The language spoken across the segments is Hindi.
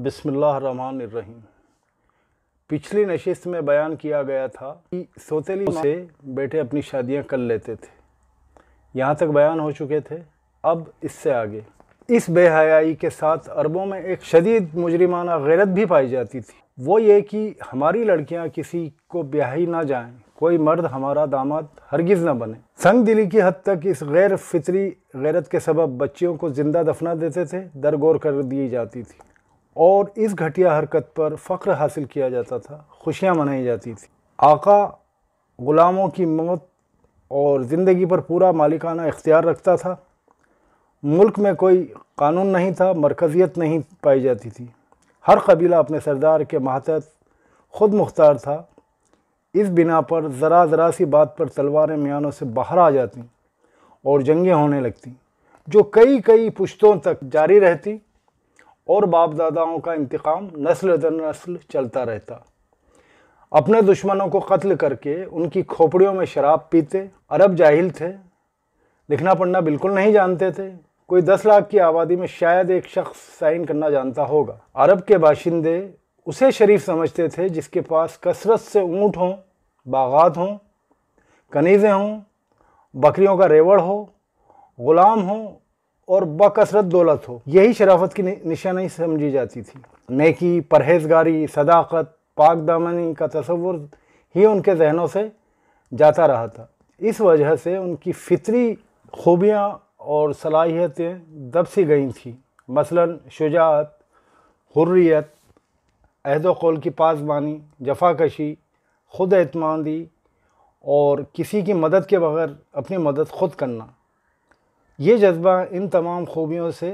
बिसमीम पिछली नशस्त में बयान किया गया था कि सोतेली से बेटे अपनी शादियां कर लेते थे यहाँ तक बयान हो चुके थे अब इससे आगे इस बेहयाई के साथ अरबों में एक शदीद मुजरिमाना गैरत भी पाई जाती थी वो ये कि हमारी लड़कियां किसी को ब्याही ना जाएं कोई मर्द हमारा दामाद हरगिज़ ना बने संग दिली की हद तक इस गैर फितरी गैरत के सबब बच्चियों को ज़िंदा दफना देते थे दरगोर कर दी जाती थी और इस घटिया हरकत पर फ़ख्र हासिल किया जाता था खुशियाँ मनाई जाती थी आका ग़ुलामों की मौत और ज़िंदगी पर पूरा मालिकाना इख्तियार रखता था मुल्क में कोई कानून नहीं था मरकज़ियत नहीं पाई जाती थी हर कबीला अपने सरदार के मातहत ख़ुद मुख्तार था इस बिना पर ज़रा ज़रा सी बात पर तलवारें मियानों से बाहर आ जाती और जंगें होने लगती जो कई कई पुश्तों तक जारी रहती और बाप दादाओं का इंतकाम नस्ल दर नस्ल चलता रहता अपने दुश्मनों को कत्ल करके उनकी खोपड़ियों में शराब पीते अरब जाहिल थे लिखना पढ़ना बिल्कुल नहीं जानते थे कोई दस लाख की आबादी में शायद एक शख्स साइन करना जानता होगा अरब के बाशिंदे उसे शरीफ समझते थे जिसके पास कसरत से ऊँट हों बागात हों कनीज़ें हों बकरियों का रेवड़ हो ग़ुलाम हों और बकसरत दौलत हो यही शराफत की निशानी समझी जाती थी नेकी परहेजगारी सदाकत पाक दामनी का तस्वुर ही उनके जहनों से जाता रहा था इस वजह से उनकी फितरी खूबियाँ और सलाहियतें दब सी गई थीं मसला शुजात हुर्रियत अहदोल की पासबानी जफाकशी खुद एतमादी और किसी की मदद के बगैर अपनी मदद खुद करना ये जज्बा इन तमाम खूबियों से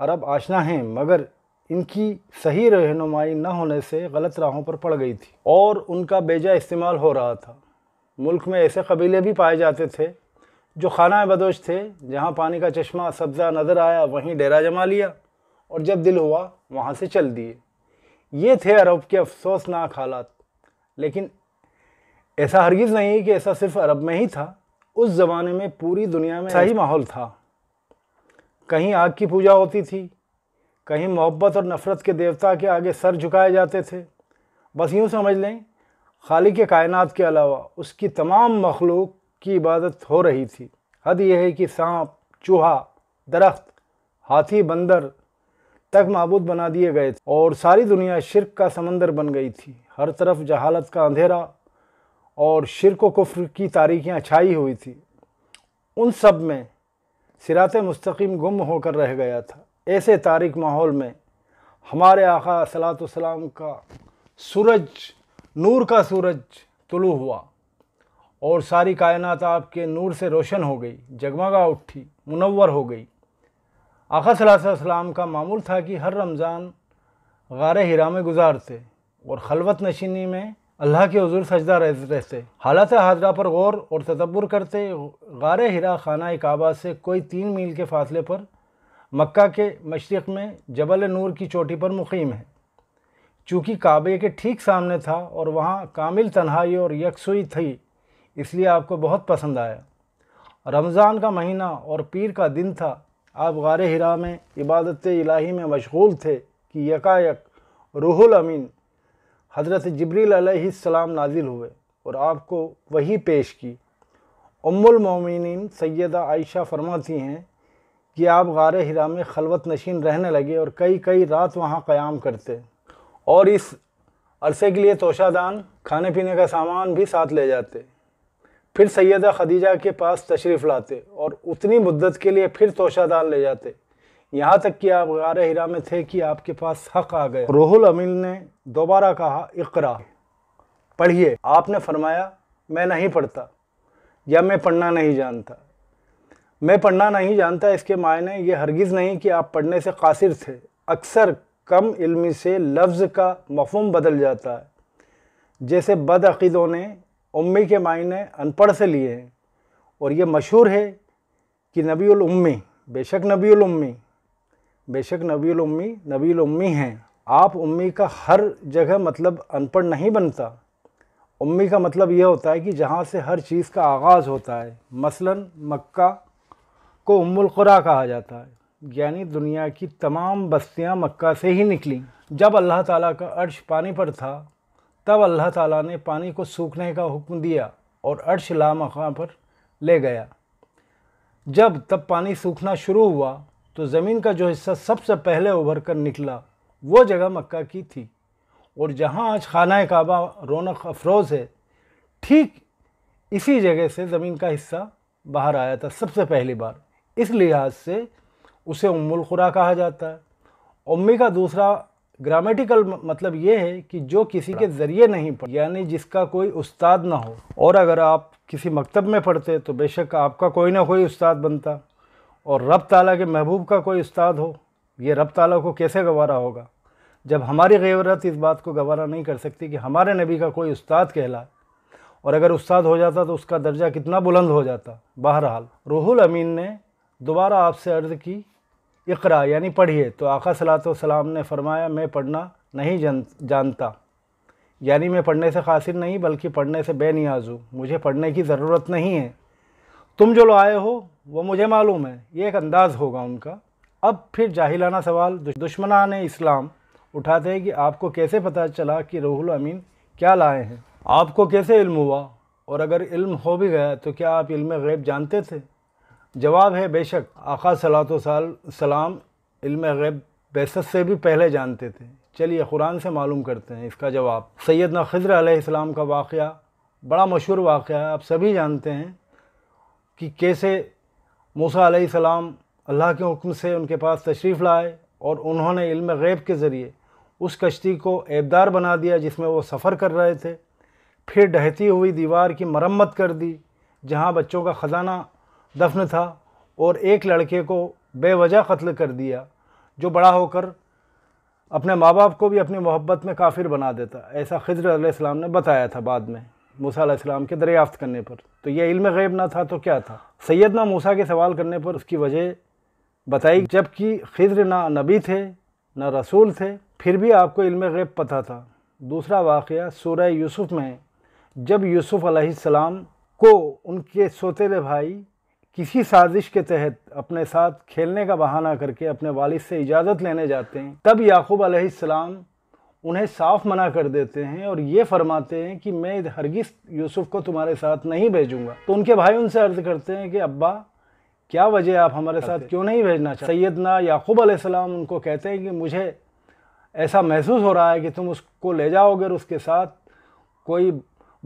अरब आशना हैं मगर इनकी सही रहनुमाई न होने से गलत राहों पर पड़ गई थी और उनका बेजा इस्तेमाल हो रहा था मुल्क में ऐसे कबीले भी पाए जाते थे जो खाना बदोश थे जहाँ पानी का चश्मा सब्ज़ा नज़र आया वहीं डेरा जमा लिया और जब दिल हुआ वहाँ से चल दिए ये थे अरब के अफसोसनाक हालात लेकिन ऐसा हरगिज़ नहीं कि ऐसा सिर्फ अरब में ही था उस ज़माने में पूरी दुनिया में सही माहौल था कहीं आग की पूजा होती थी कहीं मोहब्बत और नफ़रत के देवता के आगे सर झुकाए जाते थे बस यूँ समझ लें खाली के कायनात के अलावा उसकी तमाम मखलूक की इबादत हो रही थी हद यह है कि सांप चूहा दरख्त हाथी बंदर तक मबूद बना दिए गए थे और सारी दुनिया शिरक का समंदर बन गई थी हर तरफ जहालत का अंधेरा और शिरक व कुफ्र की तारीखियाँ छाई हुई थी उन सब में सिरात मुस्तकीम गुम होकर रह गया था ऐसे तारिक माहौल में हमारे आका सलाम का सूरज नूर का सूरज तुलू हुआ और सारी कायनात आपके नूर से रोशन हो गई जगमगा उठी मुनवर हो गई आका सलाम का मामूल था कि हर रमज़ान गार हिरा में गुजारते और खलवत नशीनी में अल्लाह के हजूर सजदा रहते हालत हाजरा पर गौर और तदब्बर करते गार हिरा खाना काबा से कोई तीन मील के फासले पर मक्का के मशरक़ में जबल नूर की चोटी पर मुकीम है चूँकि काबे के ठीक सामने था और वहाँ कामिल तन्हाई और यकसुई थी इसलिए आपको बहुत पसंद आया रमज़ान का महीना और पीर का दिन था आप गार हिरा में इबादत इलाही में मशगूल थे कि यकायक रूहुल अमीन हज़रत जबरील सलाम नाजिल हुए और आपको वही पेश की उम्मिन सैदा आयशा फरमाती हैं कि आप गार हिरा में खलवत नशीन रहने लगे और कई कई रात वहाँ क़याम करते और इस अरसे के लिए तोशादान खाने पीने का सामान भी साथ ले जाते फिर सैदा खदीजा के पास तशरीफ़ लाते और उतनी मुद्दत के लिए फिर तोशादान ले जाते यहाँ तक कि आप गार हिरा में थे कि आपके पास हक आ गया रोहुल अमीन ने दोबारा कहा इकरा पढ़िए आपने फरमाया मैं नहीं पढ़ता या मैं पढ़ना नहीं जानता मैं पढ़ना नहीं जानता इसके मायने ये हरगिज़ नहीं कि आप पढ़ने से कासिर थे अक्सर कम इल्मी से लफ्ज़ का मफहम बदल जाता है जैसे बदअीदों ने उम्मी के मायने अनपढ़ से लिए हैं और ये मशहूर है कि नबी उम्मी बेशक नबी उम्मी बेशक नबी उम्मी नबी उम्मी हैं आप उम्मी का हर जगह मतलब अनपढ़ नहीं बनता उम्मी का मतलब यह होता है कि जहाँ से हर चीज़ का आगाज़ होता है मसलन मक्का को उम्मुलकुरा कहा जाता है यानी दुनिया की तमाम बस्तियाँ मक्का से ही निकली जब अल्लाह ताला का अर्श पानी पर था तब अल्लाह ताला ने पानी को सूखने का हुक्म दिया और अर्श ला मकाम पर ले गया जब तब पानी सूखना शुरू हुआ तो ज़मीन का जो हिस्सा सबसे पहले उभर कर निकला वो जगह मक्का की थी और जहाँ आज खाना काबा रौनक अफरोज़ है ठीक इसी जगह से ज़मीन का हिस्सा बाहर आया था सबसे पहली बार इस लिहाज से उसे उमुल खुरा कहा जाता है उम्मी का दूसरा ग्रामेटिकल मतलब ये है कि जो किसी के ज़रिए नहीं पढ़ यानी जिसका कोई उस्ताद ना हो और अगर आप किसी मकतब में पढ़ते तो बेशक आपका कोई ना कोई उस्ताद बनता और रब ताला के महबूब का कोई उस्ताद हो ये रब ताला को कैसे गवारा होगा जब हमारी गैरत इस बात को गवारा नहीं कर सकती कि हमारे नबी का कोई उस्ताद कहलाए और अगर उस्ताद हो जाता तो उसका दर्जा कितना बुलंद हो जाता बहरहाल रूहुल अमीन ने दोबारा आपसे अर्ज़ की इकरा यानी पढ़िए तो आका सलात सलाम ने फरमाया मैं पढ़ना नहीं जन जानता यानी मैं पढ़ने से खासिर नहीं बल्कि पढ़ने से बेनियाज हूँ मुझे पढ़ने की ज़रूरत नहीं है तुम जो लाए हो वो मुझे मालूम है ये एक अंदाज़ होगा उनका अब फिर जाहिलाना सवाल ने इस्लाम उठाते हैं कि आपको कैसे पता चला कि रोहुल अमीन क्या लाए हैं आपको कैसे इल्म हुआ और अगर इल्म हो भी गया तो क्या आप इल्म गैब जानते थे जवाब है बेशक आका सलात साल सलाम इल्म गैब बेसत से भी पहले जानते थे चलिए कुरान से मालूम करते हैं इसका जवाब सैदना खजर आसमाम का वाक़ बड़ा मशहूर वाक़ है आप सभी जानते हैं कि कैसे मूसा सलाम अल्लाह के हुक्म से उनके पास तशरीफ़ लाए और उन्होंने इल्म गैब के ज़रिए उस कश्ती को ऐबदार बना दिया जिसमें वो सफ़र कर रहे थे फिर ढहती हुई दीवार की मरम्मत कर दी जहाँ बच्चों का ख़जाना दफन था और एक लड़के को बेवजह कत्ल कर दिया जो बड़ा होकर अपने माँ बाप को भी अपनी मोहब्बत में काफिर बना देता ऐसा खजर सलाम ने बताया था बाद में मूसा के दरियाफ्त करने पर तो यह इल्म गैब ना था तो क्या था सैदना मूसा के सवाल करने पर उसकी वजह बताई जबकि खिज्र ना नबी थे ना रसूल थे फिर भी आपको इल्म गैब पता था दूसरा वाक़ सूर्य यूसुफ़ में जब यूसुफ़ सलाम को उनके सोतेले भाई किसी साजिश के तहत अपने साथ खेलने का बहाना करके अपने वालिद से इजाज़त लेने जाते हैं तब याकूब अलैहिस्सलाम उन्हें साफ मना कर देते हैं और ये फरमाते हैं कि मैं हरगिस यूसुफ को तुम्हारे साथ नहीं भेजूंगा तो उनके भाई उनसे अर्ज़ करते हैं कि अब्बा क्या वजह आप हमारे साथ क्यों नहीं भेजना चाहते सैदना याकूब आसमाम उनको कहते हैं कि मुझे ऐसा महसूस हो रहा है कि तुम उसको ले जाओगे और उसके साथ कोई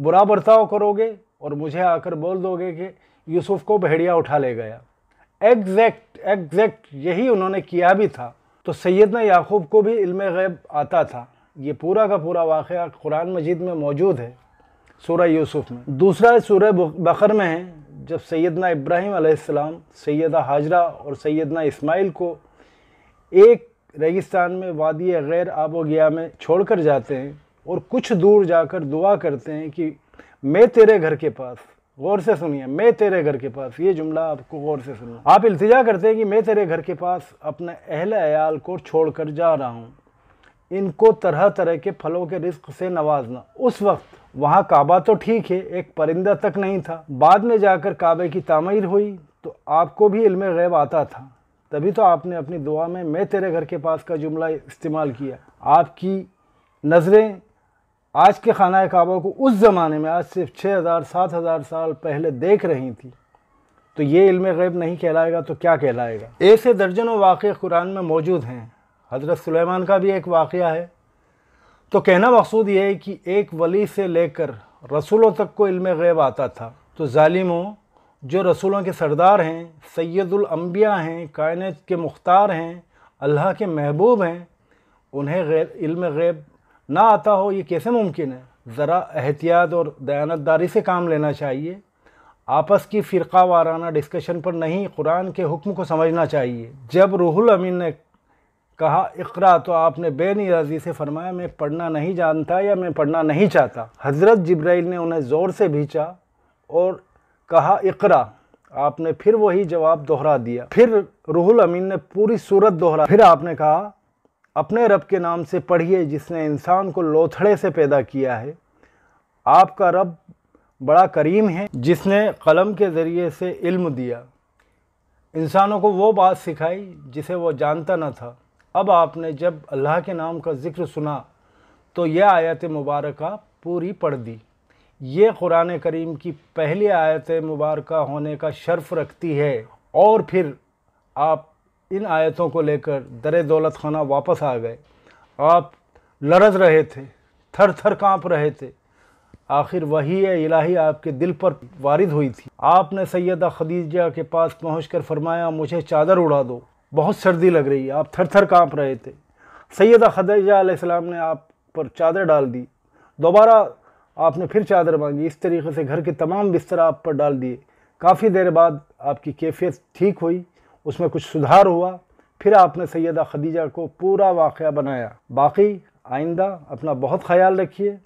बुरा बर्ताव करोगे और मुझे आकर बोल दोगे कि यूसुफ को भेड़िया उठा ले गया एग्जैक्ट एग्जैक्ट यही उन्होंने किया भी था तो सैदना याकूब को भी इल्म गैब आता था ये पूरा का पूरा वाक़ कुरान मजीद में मौजूद है सूर्य यूसुफ में दूसरा सूर्य बकर में है जब सैदना इब्राहिम सैदा हाजरा और सैदना इसमाइल को एक रेगिस्तान में वादी गैर आबो गया में छोड़ कर जाते हैं और कुछ दूर जाकर दुआ करते हैं कि मैं तेरे घर के पास गौर से सुनिए मैं तेरे घर के पास ये जुमला आपको गौर से सुनना आप इल्तिजा करते हैं कि मैं तेरे घर के पास अपने अहल अयाल को छोड़ कर जा रहा हूँ इनको तरह तरह के फलों के रिस्क से नवाजना उस वक्त वहाँ काबा तो ठीक है एक परिंदा तक नहीं था बाद में जाकर काबे की तमीर हुई तो आपको भी इल्म गैब आता था तभी तो आपने अपनी दुआ में मैं तेरे घर के पास का जुमला इस्तेमाल किया आपकी नज़रें आज के खाना काबा को उस ज़माने में आज सिर्फ छः हज़ार सात हज़ार साल पहले देख रही थी तो ये इल्म गैब नहीं कहलाएगा तो क्या कहलाएगा ऐसे दर्जनों वाक़ कुरान में मौजूद हैं हज़रत सुलेमान का भी एक वाक़ है तो कहना मकसूद ये है कि एक वली से लेकर रसूलों तक को इल्म गैब आता था तो ालिमों जो रसूलों के सरदार हैं सैदुलम्बिया हैं कायनत के मुख्तार हैं अल्लाह के महबूब हैं उन्हें इल्म गैब ना आता हो ये कैसे मुमकिन है ज़रा एहतियात और दयानतदारी से काम लेना चाहिए आपस की फ़िरका वाराना डिस्कशन पर नहीं कुरान के हुक्म को समझना चाहिए जब रूहुल अमीन ने कहा इकरा तो आपने बेनियाजी से फरमाया मैं पढ़ना नहीं जानता या मैं पढ़ना नहीं चाहता हज़रत जब्राइल ने उन्हें ज़ोर से भींचा और कहा इकरा आपने फिर वही जवाब दोहरा दिया फिर रूहुल अमीन ने पूरी सूरत दोहरा फिर आपने कहा अपने रब के नाम से पढ़िए जिसने इंसान को लोथड़े से पैदा किया है आपका रब बड़ा करीम है जिसने कलम के ज़रिए से इल्म दिया इंसानों को वो बात सिखाई जिसे वो जानता न था अब आपने जब अल्लाह के नाम का ज़िक्र सुना तो यह आयत मुबारक पूरी पढ़ दी ये क़ुरान करीम की पहली आयत मुबारक होने का शर्फ रखती है और फिर आप इन आयतों को लेकर दर दौलत खाना वापस आ गए आप लरज रहे थे थर थर काँप रहे थे आखिर वही है इलाही आपके दिल पर वारिद हुई थी आपने सैदा खदीजा के पास पहुंचकर फरमाया मुझे चादर उड़ा दो बहुत सर्दी लग रही है आप थर थर काँप रहे थे सैदा खदजा आसमाम ने आप पर चादर डाल दी दोबारा आपने फिर चादर मांगी इस तरीके से घर के तमाम बिस्तर आप पर डाल दिए काफ़ी देर बाद आपकी कैफियत ठीक हुई उसमें कुछ सुधार हुआ फिर आपने सैदा खदीजा को पूरा वाक़ बनाया बाकी आइंदा अपना बहुत ख्याल रखिए